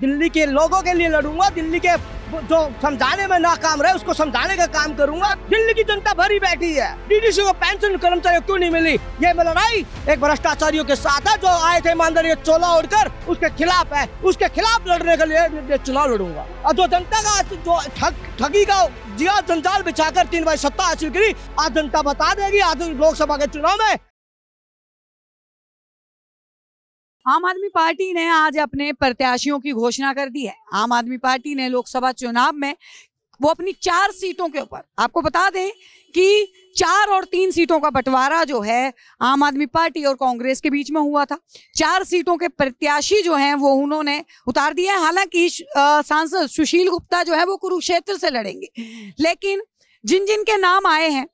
दिल्ली के लोगों के लिए लड़ूंगा दिल्ली के जो समझाने में नाकाम रहे उसको समझाने का काम करूंगा दिल्ली की जनता भरी बैठी है डीडीसी को पेंशन कर्मचारियों क्यों नहीं मिली ये लड़ाई एक भ्रष्टाचारियों के साथ है जो आए थे ईमानदारी चोला उड़कर उसके खिलाफ है उसके खिलाफ लड़ने के लिए चुनाव लड़ूंगा और जो जनता का जो ठग ठगी का जिया जंजाल बिछाकर तीन बार सत्ता हासिल करी आज जनता बता देगी आज लोकसभा के चुनाव में आम आदमी पार्टी ने आज अपने प्रत्याशियों की घोषणा कर दी है आम आदमी पार्टी ने लोकसभा चुनाव में वो अपनी चार सीटों के ऊपर आपको बता दें कि चार और तीन सीटों का बंटवारा जो है आम आदमी पार्टी और कांग्रेस के बीच में हुआ था चार सीटों के प्रत्याशी जो हैं वो उन्होंने उतार दिया है हालांकि सांसद सुशील गुप्ता जो है वो कुरुक्षेत्र से लड़ेंगे लेकिन जिन जिन के नाम आए हैं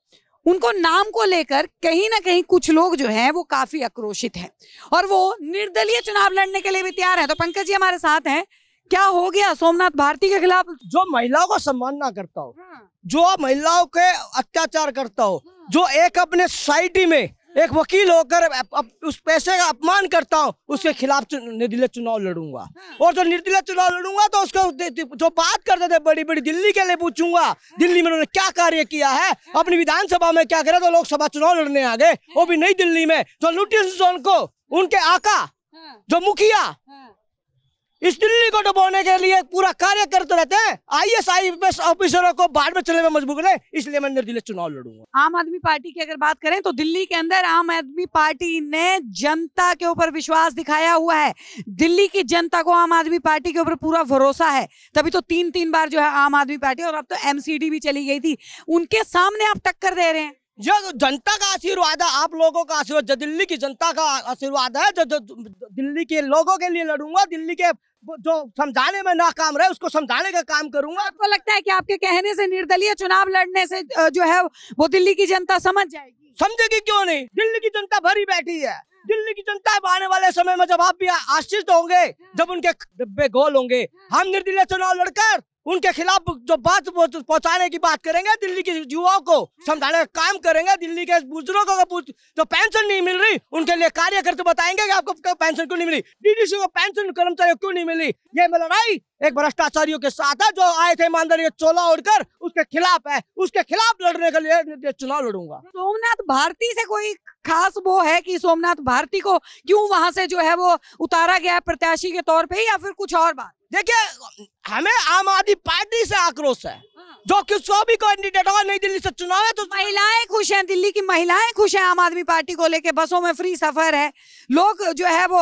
उनको नाम को लेकर कहीं ना कहीं कुछ लोग जो हैं वो काफी आक्रोशित हैं और वो निर्दलीय चुनाव लड़ने के लिए भी तैयार हैं तो पंकज जी हमारे साथ हैं क्या हो गया सोमनाथ भारती के खिलाफ जो महिलाओं का सम्मान ना करता हो हाँ। जो महिलाओं के अत्याचार करता हो हाँ। जो एक अपने सोसाइटी में एक वकील होकर उस पैसे का अपमान करता हूँ उसके खिलाफ निर्दलीय चुनाव लड़ूंगा हाँ। और जो निर्दलीय चुनाव लड़ूंगा तो उसको जो बात करते थे बड़ी बड़ी दिल्ली के लिए पूछूंगा हाँ। दिल्ली में उन्होंने क्या कार्य किया है हाँ। अपनी विधानसभा में क्या करे तो लोकसभा चुनाव लड़ने आ गए वो भी नई दिल्ली में जो नोटिस जोन को उनके आका जो मुखिया इस दिल्ली को डुबोने के लिए पूरा कार्य करते रहते हैं आई एस आई एस ऑफिसरों को बाढ़ में चले में मजबूर है इसलिए मैं निर्दलीय चुनाव लड़ूंगा आम आदमी पार्टी की अगर बात करें तो दिल्ली के अंदर आम आदमी पार्टी ने जनता के ऊपर विश्वास दिखाया हुआ है दिल्ली की जनता को आम आदमी पार्टी के ऊपर पूरा भरोसा है तभी तो तीन तीन बार जो है आम आदमी पार्टी और अब तो एमसीडी भी चली गई थी उनके सामने आप टक्कर दे रहे हैं जो जनता का आशीर्वाद है आप लोगों का आशीर्वाद जो दिल्ली की जनता का आशीर्वाद है जो, जो दिल्ली के लोगों के लिए लड़ूंगा दिल्ली के जो समझाने में नाकाम रहे उसको समझाने का काम करूंगा आपको लगता है कि आपके कहने से निर्दलीय चुनाव लड़ने से जो है वो दिल्ली की जनता समझ जाएगी समझेगी क्यों नहीं दिल्ली की जनता भरी बैठी है दिल्ली की जनता अब आने वाले समय में जब आप भी आश्चित होंगे जब उनके डिब्बे गोल होंगे हम निर्दलीय चुनाव लड़कर उनके खिलाफ जो बात तो पहुंचाने की बात करेंगे दिल्ली के युवाओं को समझाने का काम करेंगे दिल्ली के बुजुर्गों को जो पेंशन नहीं मिल रही उनके लिए कार्य करते बताएंगे कि आपको पेंशन क्यों नहीं मिली डीडीसी को पेंशन कर्मचारियों क्यों नहीं मिली ये लड़ाई एक भ्रष्टाचारियों के साथ है जो आए थे ईमानदारी चोला उड़कर उसके खिलाफ है उसके खिलाफ लड़ने के लिए चुनाव लड़ूंगा सोमनाथ भारती से कोई खास वो है कि सोमनाथ भारती को क्यों वहां से जो है वो उतारा गया है प्रत्याशी के तौर पे या फिर कुछ और बात देखिए हमें आम आदमी पार्टी से आक्रोश है जो कि भी कैंडिडेट और नई दिल्ली से चुनाव है तो महिलाएं खुश हैं दिल्ली की महिलाएं खुश हैं आम आदमी पार्टी को लेके बसों में फ्री सफर है लोग जो है वो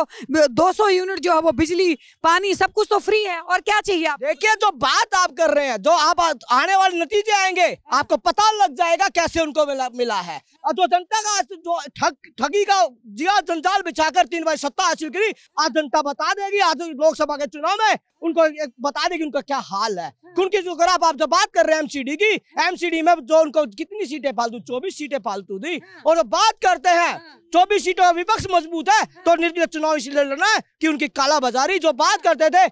200 यूनिट जो है वो बिजली पानी सब कुछ तो फ्री है और क्या चाहिए आप देखिए जो बात आप कर रहे हैं जो आप आने वाले नतीजे आएंगे आपको पता लग जाएगा कैसे उनको मिला, मिला है और जो जनता का जो ठग ठगी का जिया जंजाल बिछा कर तीन बार सत्ता हासिल करी आज जनता बता देगी आज लोकसभा के चुनाव में उनको बता देगी उनका क्या हाल है उनकी हाँ। जो आप जो बात कर रहे हैं एमसीडी की एमसीडी में जो उनको कितनी सीटें फालतू चौबीस सीटें फालतू दी हाँ। और बात करते हैं हाँ। चौबीस सीटों में विपक्ष मजबूत है तो हाँ। निर्दलीय चुनाव इसलिए लड़ना है की उनकी काला बाजारी जो बात करते थे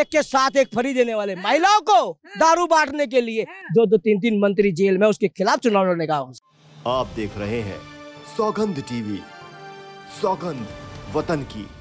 एक के साथ एक फरी देने वाले महिलाओं को दारू बांटने के लिए दो दो तीन तीन मंत्री जेल में उसके खिलाफ चुनाव लड़ने का आप देख रहे हैं सौगंध टीवी सौगंध वतन की